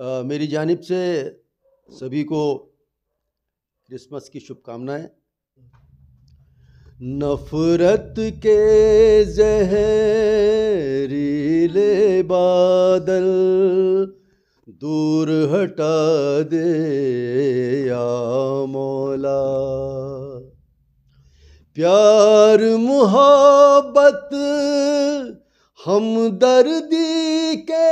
आ, मेरी जानब से सभी को क्रिसमस की शुभकामनाएं नफरत के जहरीले बादल दूर हटा दे या मौला प्यार मोहब्बत हम दर्दी के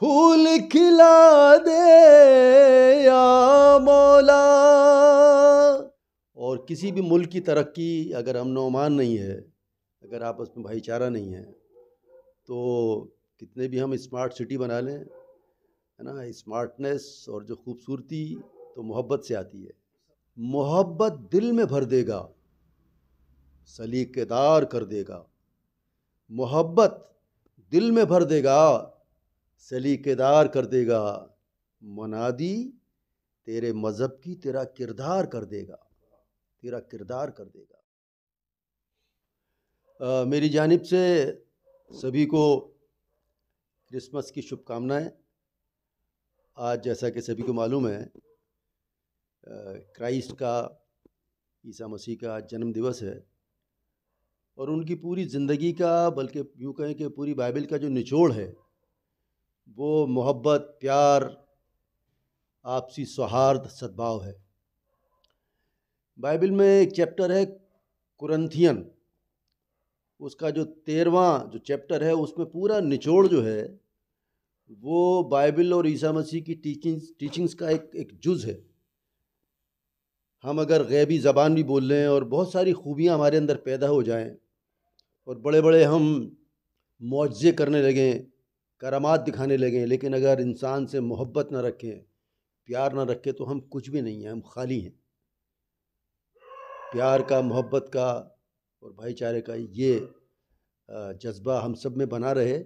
फूल खिला दे या मौला और किसी भी मुल्क की तरक्की अगर हम नौमान नहीं है अगर आपस में भाईचारा नहीं है तो कितने भी हम स्मार्ट सिटी बना लें है ना स्मार्टनेस और जो खूबसूरती तो मोहब्बत से आती है मोहब्बत दिल में भर देगा सलीकेदार कर देगा मोहब्बत दिल में भर देगा सलीकेदार कर देगा मनादी तेरे मज़हब की तेरा किरदार कर देगा तेरा किरदार कर देगा आ, मेरी जानब से सभी को क्रिसमस की शुभकामनाएं आज जैसा कि सभी को मालूम है क्राइस्ट का ईसा मसीह का जन्म दिवस है और उनकी पूरी ज़िंदगी का बल्कि यूँ कहें कि पूरी बाइबल का जो निचोड़ है वो मोहब्बत प्यार आपसी सौहार्द सद्भाव है बाइबल में एक चैप्टर है कुरंथियन उसका जो तेरवा जो चैप्टर है उसमें पूरा निचोड़ जो है वो बाइबल और ईसा मसीह की टीचिंग्स टीचिंग्स का एक एक जुज़ है हम अगर गैबी ज़बान भी बोल लें और बहुत सारी खूबियाँ हमारे अंदर पैदा हो जाएं और बड़े बड़े हम मुआजे करने लगें करामात दिखाने लगे लेकिन अगर इंसान से मोहब्बत ना रखें प्यार ना रखें तो हम कुछ भी नहीं हैं हम खाली हैं प्यार का मोहब्बत का और भाईचारे का ये जज्बा हम सब में बना रहे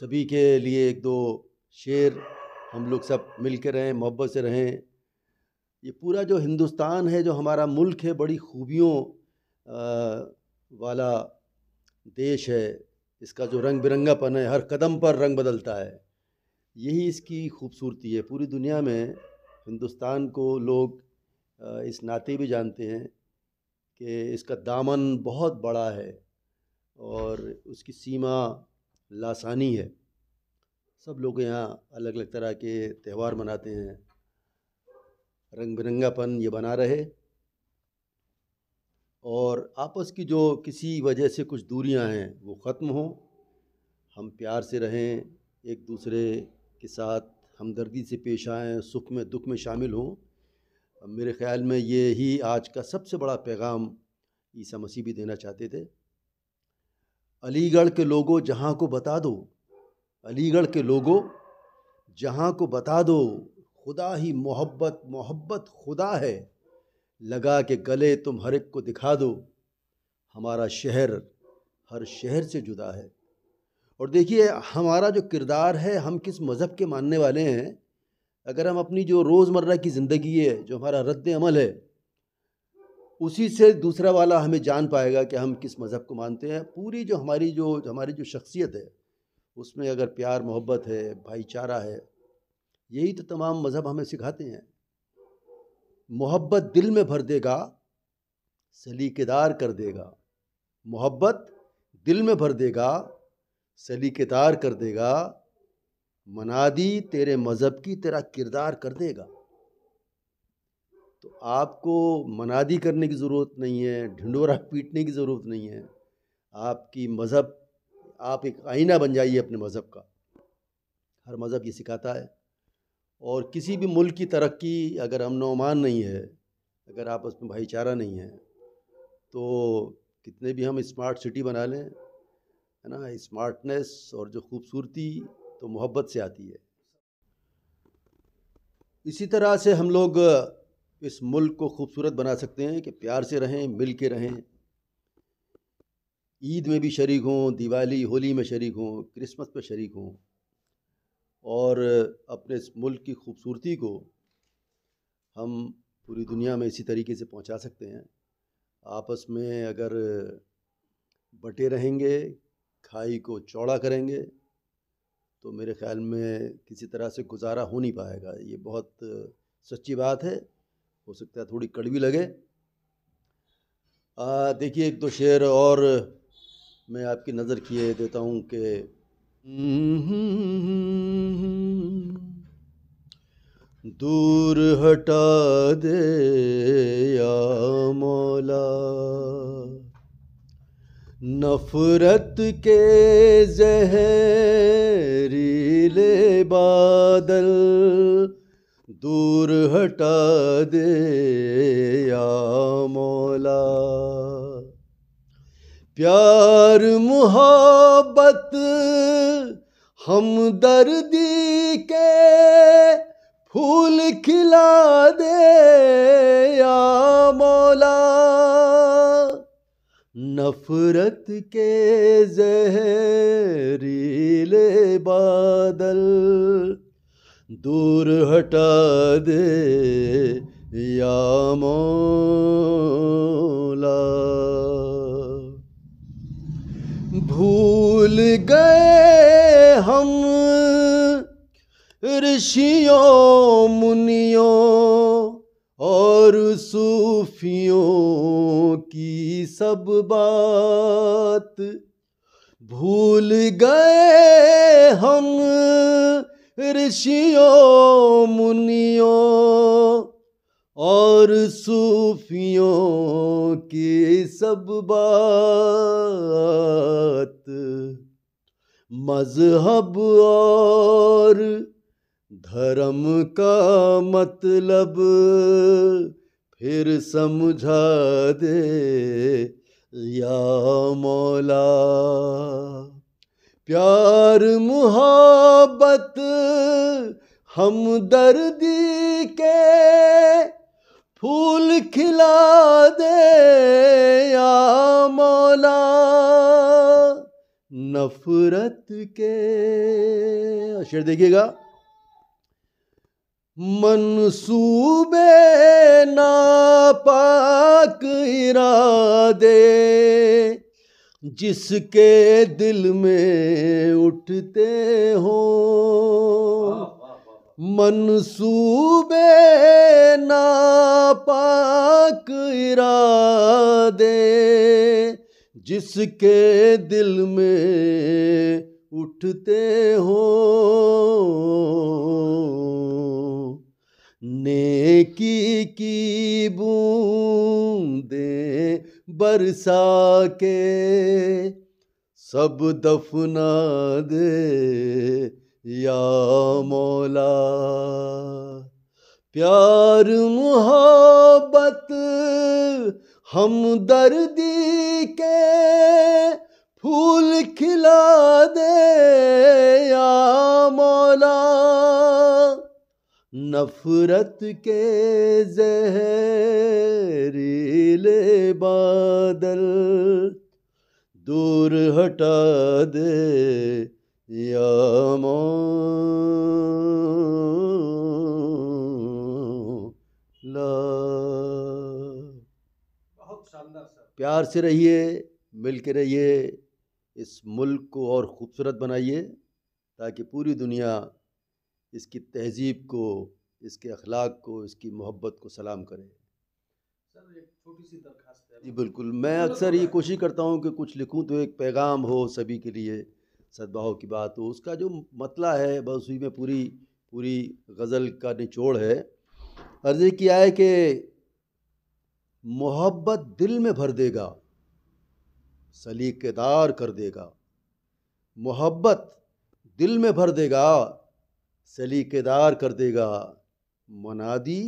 सभी के लिए एक दो शेर हम लोग सब मिल के रहें मोहब्बत से रहें ये पूरा जो हिंदुस्तान है जो हमारा मुल्क है बड़ी खूबियों वाला देश है इसका जो रंग बिरंगापन है हर कदम पर रंग बदलता है यही इसकी खूबसूरती है पूरी दुनिया में हिंदुस्तान को लोग इस नाते भी जानते हैं कि इसका दामन बहुत बड़ा है और उसकी सीमा लासानी है सब लोग यहाँ अलग अलग तरह के त्यौहार मनाते हैं रंग बिरंगापन ये बना रहे और आपस की जो किसी वजह से कुछ दूरियां हैं वो ख़त्म हों हम प्यार से रहें एक दूसरे के साथ हमदर्दी से पेश आएँ सुख में दुख में शामिल हों मेरे ख़्याल में ये ही आज का सबसे बड़ा पैगाम ईसा मसीह भी देना चाहते थे अलीगढ़ के लोगों जहाँ को बता दो अलीगढ़ के लोगों जहाँ को बता दो खुदा ही मोहब्बत मोहब्बत खुदा है लगा के गले तुम हर एक को दिखा दो हमारा शहर हर शहर से जुदा है और देखिए हमारा जो किरदार है हम किस मज़हब के मानने वाले हैं अगर हम अपनी जो रोज़मर्रा की ज़िंदगी है जो हमारा रद्द अमल है उसी से दूसरा वाला हमें जान पाएगा कि हम किस मज़हब को मानते हैं पूरी जो हमारी जो हमारी जो शख्सियत है उसमें अगर प्यार मोहब्बत है भाईचारा है यही तो तमाम मज़हब हमें सिखाते हैं मोहब्बत दिल में भर देगा सलीकेदार कर देगा मोहब्बत दिल में भर देगा सलीकेदार कर देगा मनादी तेरे मज़हब की तेरा किरदार कर देगा तो आपको मनादी करने की ज़रूरत नहीं है ढिंडोरा पीटने की ज़रूरत नहीं है आपकी मज़हब आप एक आईना बन जाइए अपने मज़हब का हर मज़हब ये सिखाता है और किसी भी मुल्क की तरक्की अगर हम नौमान नहीं है अगर आपस में भाईचारा नहीं है तो कितने भी हम स्मार्ट सिटी बना लें है ना स्मार्टनेस और जो खूबसूरती तो मोहब्बत से आती है इसी तरह से हम लोग इस मुल्क को खूबसूरत बना सकते हैं कि प्यार से रहें मिल के रहें ईद में भी शरीक हों दिवाली होली में शरीक हों क्रिसमस में शरीक हों और अपने इस मुल्क की खूबसूरती को हम पूरी दुनिया में इसी तरीके से पहुंचा सकते हैं आपस में अगर बटे रहेंगे खाई को चौड़ा करेंगे तो मेरे ख़्याल में किसी तरह से गुजारा हो नहीं पाएगा ये बहुत सच्ची बात है हो सकता है थोड़ी कड़वी लगे देखिए एक दो शेर और मैं आपकी नज़र किए देता हूँ कि Mm-hmm. दूर हटा दे या मौला नफरत के जहरीले बादल दूर हटा दे या मौला प्यार मोहब्बत हम दर्दी के फूल खिला दे या मौला नफरत के जहरीले बादल दूर हटा दे या मौला भूल गए हम ऋषियों मुनियों और सूफियों की सब बात भूल गए हम ऋषियों मुनियों और सूफियों की सब बात मजहब और धर्म का मतलब फिर समझा दे या मौला प्यार मुहब्बत हम दर्दी के फूल खिला दे या मौला नफरत के शेर देखिएगा मनसूबे नापाक इरादे जिसके दिल में उठते हो मनसूबे नापाक इरादे जिसके दिल में उठते हो नेकी की बूंदे बरसा के सब दफना दे या मौला प्यार मोहब्बत हम दर्दी के फूल खिला दे या मौला नफरत के जहरीले बादल दूर हटा दे या मौला प्यार से रहिए मिल के रहिए इस मुल्क को और ख़ूबसूरत बनाइए ताकि पूरी दुनिया इसकी तहजीब को इसके अखलाक को इसकी मोहब्बत को सलाम करे छोटी सी दरखास्त जी बिल्कुल मैं अक्सर ये कोशिश करता हूँ कि कुछ लिखूँ तो एक पैगाम हो सभी के लिए सदभाव की बात हो उसका जो मतला है बस उसी में पूरी पूरी गज़ल का निचोड़ है अर्ज़ किया है कि मोहब्बत दिल में भर देगा सलीकेदार कर देगा मोहब्बत दिल में भर देगा सलीकेदार कर देगा मनादी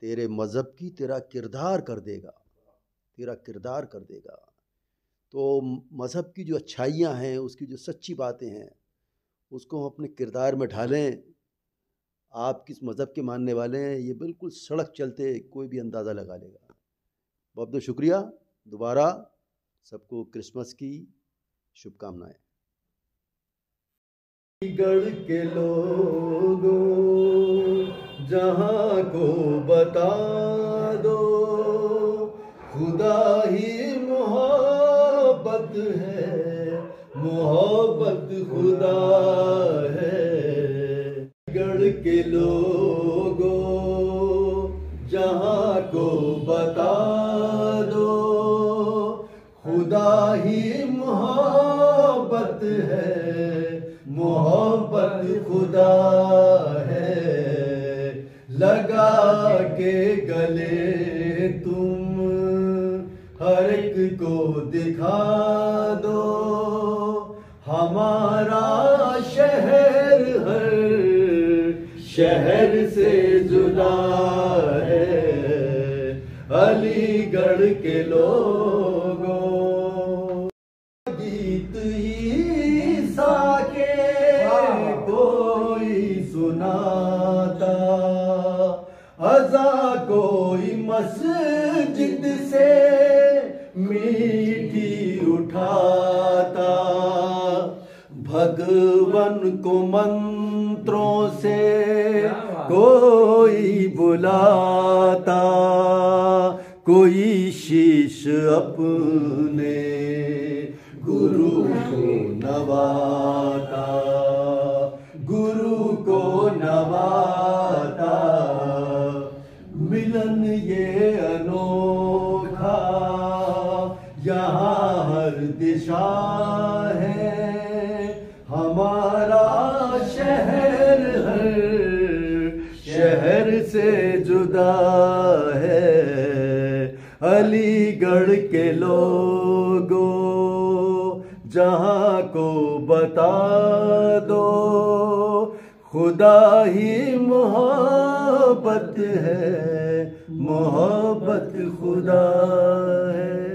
तेरे मज़हब की तेरा किरदार कर देगा तेरा किरदार कर देगा तो मज़हब की जो अच्छाइयाँ हैं उसकी जो सच्ची बातें हैं उसको हम अपने किरदार में ढालें आप किस मज़हब के मानने वाले हैं ये बिल्कुल सड़क चलते कोई भी अंदाज़ा लगा लेगा बहुत बहुत शुक्रिया दोबारा सबको क्रिसमस की शुभकामनाएं गढ़ के लोगों जहां को बता दो खुदा ही मोहब्बत है मोहब्बत खुदा है गढ़ के लोगों जहां को बता ही मोहब्बत है मोहब्बत खुदा है लगा के गले तुम हर एक को दिखा दो हमारा शहर हर शहर से जुदा है अलीगढ़ के लोग कोई मस्जिद से मीठी उठाता भगवन को मंत्रों से कोई बुलाता कोई शीश अपने गुरु को नवा है अलीगढ़ के लोगों जहाँ को बता दो खुदा ही मोहब्बत है मोहब्बत खुदा है